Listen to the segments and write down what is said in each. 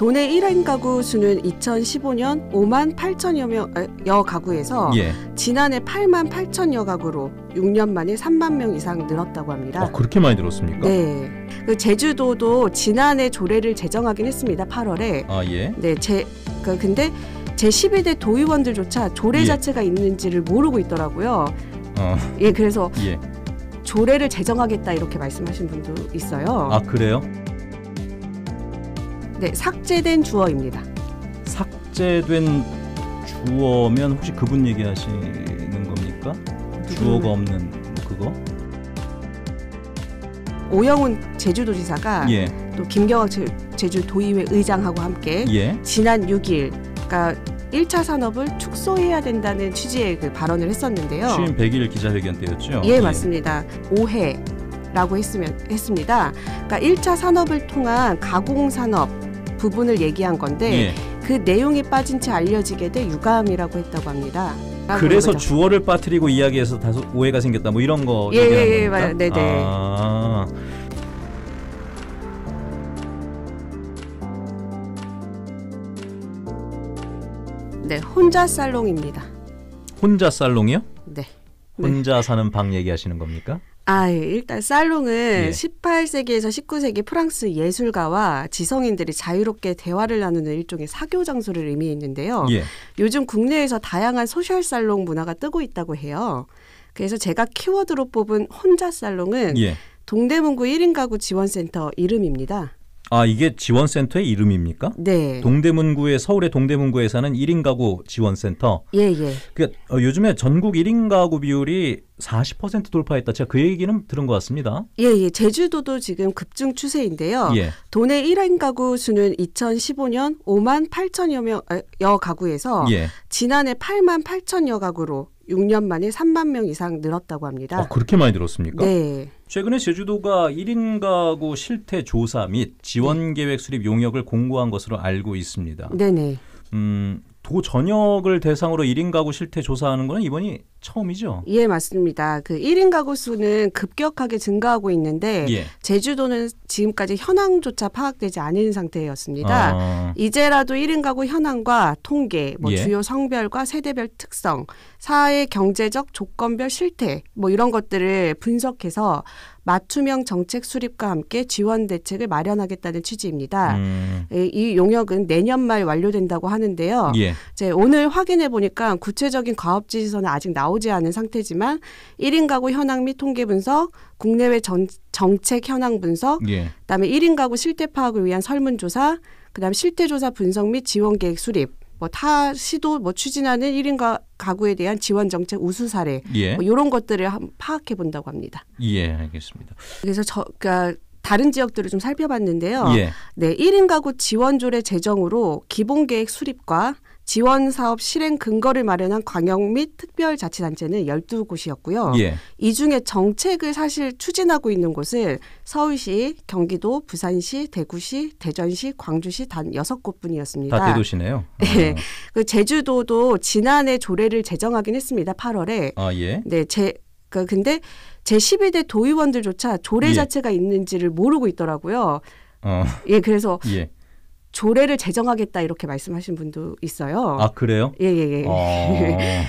도내 1인 가구 수는 2015년 5만 8천여 명, 아, 여 가구에서 예. 지난해 8만 8천여 가구로 6년 만에 3만 명 이상 늘었다고 합니다. 아, 그렇게 많이 늘었습니까? 네. 그 제주도도 지난해 조례를 제정하긴 했습니다. 8월에. 아, 예. 네, 제 그, 근데 제12대 도의원들조차 조례 예. 자체가 있는지를 모르고 있더라고요. 어. 예, 그래서 예. 조례를 제정하겠다 이렇게 말씀하신 분도 있어요. 아, 그래요? 네, 삭제된 주어입니다. 삭제된 주어면 혹시 그분 얘기하시는 겁니까? 주어가 없는 뭐 그거? 오영훈 제주도지사가 예. 또 김경학 제주도의회 의장하고 함께 예. 지난 6일 그러니까 1차 산업을 축소해야 된다는 취지의 그 발언을 했었는데요. 취임 100일 기자회견 때였죠. 예, 예. 맞습니다. 오해 라고 했으면 했습니다. 그러니까 1차 산업을 통한 가공 산업 부분을 얘기한 건데 예. 그 내용이 빠진 채 알려지게 돼 유감이라고 했다고 합니다. 그래서 주어를 빠뜨리고 이야기해서 다소 오해가 생겼다 뭐 이런 거 예, 예, 예, 맞아요. 네네. 네. 아. 네, 혼자 살롱입니다. 혼자 살롱이요? 네. 혼자 사는 방 얘기하시는 겁니까? 아, 예. 일단 살롱은 예. 18세기에서 19세기 프랑스 예술가와 지성인들이 자유롭게 대화를 나누는 일종의 사교 장소를 의미했는데요. 예. 요즘 국내에서 다양한 소셜 살롱 문화가 뜨고 있다고 해요. 그래서 제가 키워드로 뽑은 혼자 살롱은 예. 동대문구 1인 가구 지원센터 이름입니다. 아 이게 지원센터의 이름입니까? 네. 동대문구에 서울의 동대문구에 사는 1인 가구 지원센터. 예예. 예. 예. 그그 그러니까, 어, 요즘에 전국 1인 가구 비율이 40% 돌파했다. 제가 그 얘기는 들은 것 같습니다. 예예. 예. 제주도도 지금 급증 추세인데요. 예. 도내 1인 가구 수는 2015년 5만 8천여 명여 아, 가구에서 예. 지난해 8만 8천여 가구로 6년 만에 3만 명 이상 늘었다고 합니다. 아, 그렇게 많이 늘었습니까? 네. 최근에 제주도가 1인 가구 실태 조사 및 지원 네. 계획 수립 용역을 공고한 것으로 알고 있습니다. 네네. 음, 도 전역을 대상으로 1인 가구 실태 조사하는 건 이번이 처음이죠? 예, 맞습니다. 그 1인 가구 수는 급격하게 증가하고 있는데 예. 제주도는 지금까지 현황조차 파악되지 않은 상태였습니다. 아. 이제라도 1인 가구 현황과 통계, 뭐 예. 주요 성별과 세대별 특성, 사회 경제적 조건별 실태 뭐 이런 것들을 분석해서 맞춤형 정책 수립과 함께 지원 대책을 마련하겠다는 취지입니다. 음. 예, 이 용역은 내년 말 완료된다고 하는데요. 예. 이제 오늘 확인해 보니까 구체적인 과업 지시서는 아직 나오 나오지 않은 상태지만 1인 가구 현황 및 통계 분석, 국내외 전, 정책 현황 분석, 예. 그다음에 1인 가구 실태 파악을 위한 설문조사, 그다음 실태조사 분석 및 지원 계획 수립, 뭐 타 시도 뭐 추진하는 1인 가, 구에 대한 지원 정책 우수 사례, 예. 뭐 이런 것들을 파악해 본다고 합니다. 예, 알겠습니다. 그래서 저 그러니까 다른 지역들을 좀 살펴봤는데요. 예. 네, 1인 가구 지원 조례 제정으로 기본 계획 수립과 지원 사업 실행 근거를 마련한 광역 및 특별자치단체는 12곳이었고요. 예. 이 중에 정책을 사실 추진하고 있는 곳은 서울시, 경기도, 부산시, 대구시, 대전시, 광주시 단 6곳뿐이었습니다. 다 대도시네요. 네. 아. 그 제주도도 지난해 조례를 제정하긴 했습니다. 8월에. 아, 예. 네, 제 그, 근데 제12대 도의원들조차 조례 예. 자체가 있는지를 모르고 있더라고요. 어. 예, 그래서 예. 조례를 제정하겠다 이렇게 말씀하신 분도 있어요. 아 그래요? 예예예. 예, 예.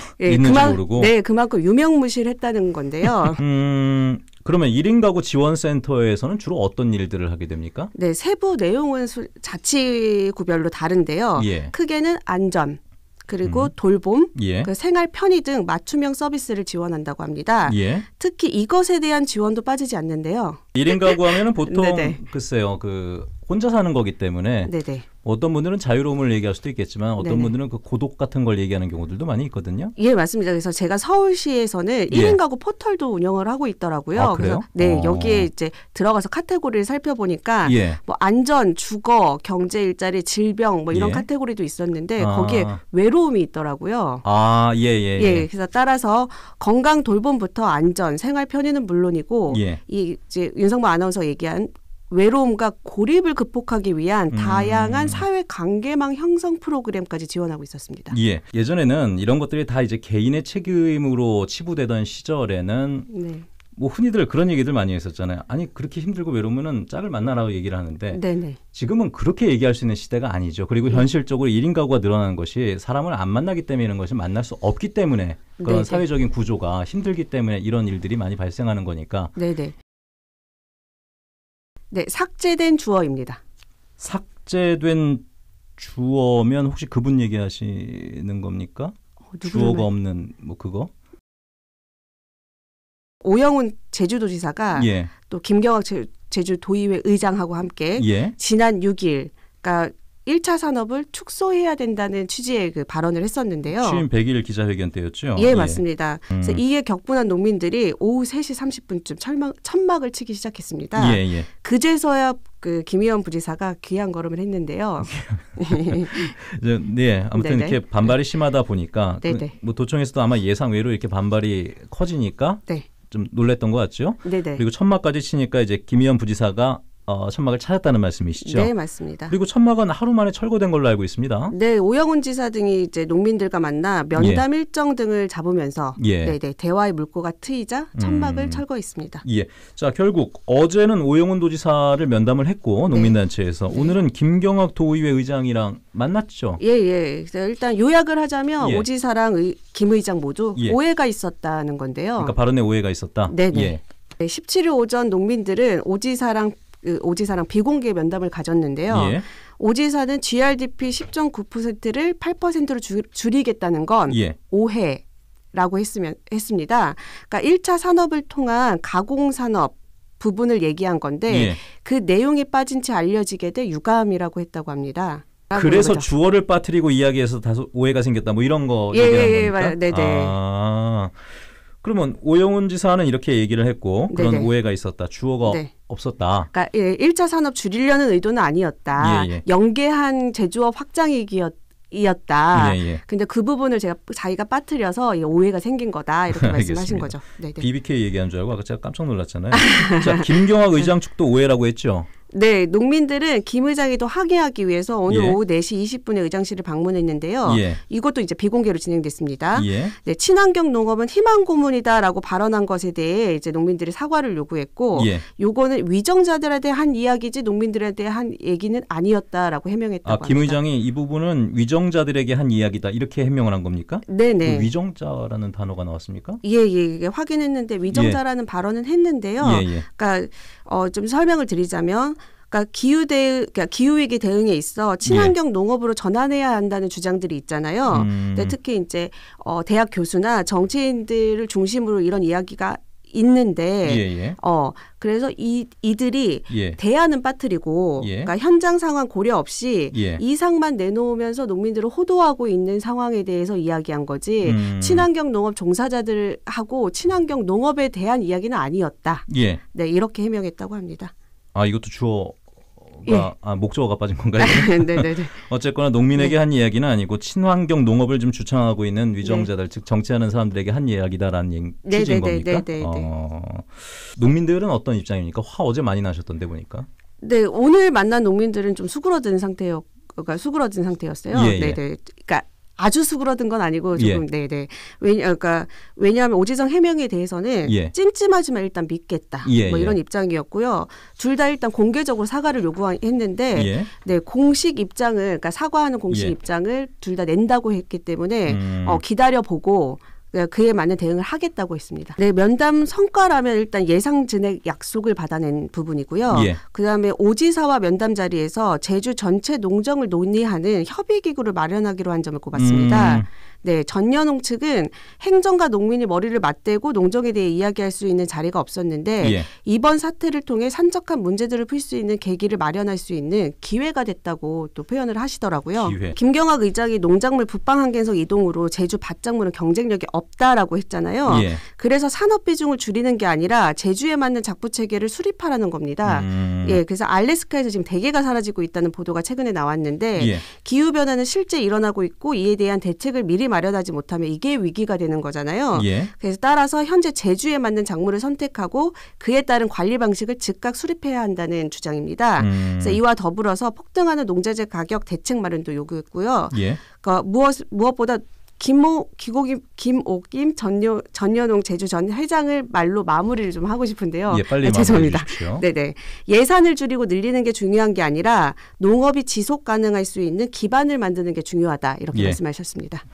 아, 예, 있는지 그만, 모르고. 네 그만큼 유명무실했다는 건데요. 음 그러면 1인 가구 지원센터에서는 주로 어떤 일들을 하게 됩니까? 네 세부 내용은 수, 자치구별로 다른데요. 예. 크게는 안전. 그리고 음. 돌봄, 예. 그 생활 편의 등 맞춤형 서비스를 지원한다고 합니다. 예. 특히 이것에 대한 지원도 빠지지 않는데요. 1인 가구 하면은 보통 글쎄요. 그 혼자 사는 거기 때문에 네네. 어떤 분들은 자유로움을 얘기할 수도 있겠지만 어떤 네네. 분들은 그 고독 같은 걸 얘기하는 경우들도 많이 있거든요. 예, 맞습니다. 그래서 제가 서울시에서는 예. 1인 가구 포털도 운영을 하고 있더라고요. 아, 그래서 네, 어. 여기에 이제 들어가서 카테고리를 살펴보니까 예. 뭐 안전, 주거, 경제 일자리, 질병 뭐 이런 예. 카테고리도 있었는데 아. 거기에 외로움이 있더라고요. 아, 예, 예. 예, 예 그래서 따라서 건강 돌봄부터 안전, 생활 편의는 물론이고 예. 이 이제 윤성모 아나운서 얘기한 외로움과 고립을 극복하기 위한 음. 다양한 음. 사회 관계망 형성 프로그램까지 지원하고 있었습니다. 예. 예전에는 이런 것들이 다 이제 개인의 책임으로 치부되던 시절에는 네. 뭐 흔히들 그런 얘기들 많이 했었잖아요. 아니 그렇게 힘들고 외로우면은 짝을 만나라고 얘기를 하는데 네네. 지금은 그렇게 얘기할 수 있는 시대가 아니죠. 그리고 네. 현실적으로 일인 가구가 늘어나는 것이 사람을 안 만나기 때문에 이런 것이 만날 수 없기 때문에 그런 네네. 사회적인 구조가 힘들기 때문에 이런 일들이 많이 발생하는 거니까 네네. 네, 삭제된 주어입니다. 삭제된 주어면 혹시 그분 얘기하시는 겁니까? 어, 주어가 없는 뭐 그거? 오영훈 제주도지사가 예. 또 김경학 제주도의회 의장하고 함께 예. 지난 6일 그러니까 1차 산업을 축소해야 된다는 취지의 그 발언을 했었는데요. 취임 100일 기자회견 때였죠. 예, 예. 맞습니다. 음. 그래서 이에 격분한 농민들이 오후 3시 30분쯤 철막, 천막을 치기 시작했습니다. 예, 예. 그제서야 그 김의원 부지사가 귀한 걸음을 했는데요. 네, 아무튼 네네. 이렇게 반발이 심하다 보니까 그, 뭐 도청에서도 아마 예상 외로 이렇게 반발이 커지니까 네. 좀 놀랬던 것 같죠. 네네. 그리고 천막까지 치니까 이제 김의원 부지사가 어, 천막을 찾았다는 말씀이시죠? 네, 맞습니다. 그리고 천막은 하루 만에 철거된 걸로 알고 있습니다. 네, 오영훈 지사 등이 이제 농민들과 만나 면담 예. 일정 등을 잡으면서 예. 네네, 네, 대화의 물꼬가 트이자 천막을 음. 철거했습니다. 예. 자, 결국 어제는 오영훈 도지사를 면담을 했고 네. 농민단체에서 네. 오늘은 김경학 도의회 의장이랑 만났죠? 예, 예. 일단 요약을 하자면 예. 오 지사랑 의, 김 의장 모두 예. 오해가 있었다는 건데요. 그러니까 발언에 오해가 있었다? 네, 네. 17일 예. 오전 농민들은 오지사랑 그 오지사랑 비공개 면담을 가졌는데요. 예. 오지사는 GRDP 10.9%를 8%로 줄, 줄이겠다는 건 예. 오해. 라고 했으면 했습니다. 그러니까 1차 산업을 통한 가공 산업 부분을 얘기한 건데 예. 그 내용이 빠진 채 알려지게 돼 유감이라고 했다고 합니다. 그래서 주어를 빠뜨리고 이야기해서 다소 오해가 생겼다 뭐 이런 거 예, 얘기하 예, 예, 겁니까? 네네. 네. 아, 그러면 오영훈 지사는 이렇게 얘기를 했고 그런 네네. 네. 오해가 있었다. 주어가 네. 없었다. 그러니까 예, 1차 산업 줄이려는 의도는 아니었다. 예, 예. 연계한 제조업 확장이기였 이었다. 예, 예. 근데 그 부분을 제가 자기가 빠뜨려서 오해가 생긴 거다 이렇게 말씀하신 거죠. 네네. BBK 얘기한 줄 알고 아까 제가 깜짝 놀랐잖아요. 자, 김경화 의장 측도 오해라고 했죠. 네, 농민들은 김 의장이도 항의하기 위해서 오늘 예. 오후 4시 20분에 의장실을 방문했는데요. 예. 이것도 이제 비공개로 진행됐습니다. 예. 네, 친환경 농업은 희망 고문이다라고 발언한 것에 대해 이제 농민들이 사과를 요구했고 예. 요거는 위정자들에대한 이야기지 농민들에대한 얘기는 아니었다라고 해명했다고 아, 김 합니다. 의장이 이 부분은 위정자들에게 한 이야기다 이렇게 해명을 한 겁니까? 네, 네. 그 위정자라는 단어가 나왔습니까? 예, 예. 확인했는데 위정자라는 예. 발언은 했는데요. 예, 그러니까 어, 좀 설명을 드리자면 그러니까 기후 대 그러니까 기후 위기 대응에 있어 친환경 네. 농업으로 전환해야 한다는 주장들이 있잖아요. 음. 근데 특히 이제 어 대학 교수나 정치인들을 중심으로 이런 이야기가 있는데 예예. 예. 어 그래서 이 이들이 예. 대안은 빠뜨리고 예. 그러니까 현장 상황 고려 없이 예. 이상만 내놓으면서 농민들을 호도하고 있는 상황에 대해서 이야기한 거지 음. 친환경 농업 종사자들하고 친환경 농업에 대한 이야기는 아니었다. 예. 네 이렇게 해명했다고 합니다. 아 이것도 주어 예. 아, 목조어가 빠진 건가요? 네네네. 어쨌거나 농민에게 네. 한 이야기는 아니고 친환경 농업을 좀 주창하고 있는 네. 위정자들, 네. 즉 정치하는 사람들에게 한 이야기다라는 얘기, 네, 네, 취지인 겁니까? 네네네. 어, 농민들은 어떤 입장입니까? 화 어제 많이 나셨던데 보니까. 네, 오늘 만난 농민들은 좀 수그러든 상태였. 그러니까 수그러진 상태였어요. 예, 예. 네네. 그러니까 아주 수그러든 건 아니고 조금 예. 네네 왜냐 그러니까 왜냐하면 오지정 해명에 대해서는 예. 찜찜하지만 일단 믿겠다 예, 뭐 예. 이런 입장이었고요 둘 다 일단 공개적으로 사과를 요구했는데 예. 네 공식 입장을 그러니까 사과하는 공식 예. 입장을 둘 다 낸다고 했기 때문에 음. 어, 기다려 보고 그러니까 그에 맞는 대응을 하겠다고 했습니다. 네, 면담 성과라면 일단 예상 진액 약속을 받아낸 부분이고요. 예. 그다음에 오지사와 면담 자리에서 제주 전체 농정을 논의하는 협의 기구를 마련하기로 한 점을 꼽았습니다. 음. 네, 전년홍 측은 행정과 농민이 머리를 맞대고 농정에 대해 이야기할 수 있는 자리가 없었는데 예. 이번 사태를 통해 산적한 문제들을 풀 수 있는 계기를 마련할 수 있는 기회가 됐다고 또 표현을 하시더라고요. 기회. 김경학 의장이 농작물 북방 한계서 이동으로 제주 밭작물은 경쟁력이 없다라고 했잖아요. 예. 그래서 산업 비중을 줄이는 게 아니라 제주에 맞는 작부 체계를 수립하라는 겁니다. 음. 예, 그래서 알래스카에서 지금 대게가 사라지고 있다는 보도가 최근에 나왔는데 예. 기후 변화는 실제 일어나고 있고 이에 대한 대책을 미리 마련하지 못하면 이게 위기가 되는 거잖아요. 예. 그래서 따라서 현재 제주에 맞는 작물을 선택하고 그에 따른 관리 방식을 즉각 수립해야 한다는 주장입니다. 음. 그래서 이와 더불어서 폭등하는 농자재 가격 대책 마련도 요구했고요. 예. 그러니까 무엇 무엇보다 김모 기고김 김옥김 전여 전여농 제주 전 회장을 말로 마무리를 좀 하고 싶은데요. 예, 빨리 아, 죄송합니다. 네네 예산을 줄이고 늘리는 게 중요한 게 아니라 농업이 지속 가능할 수 있는 기반을 만드는 게 중요하다 이렇게 예. 말씀하셨습니다.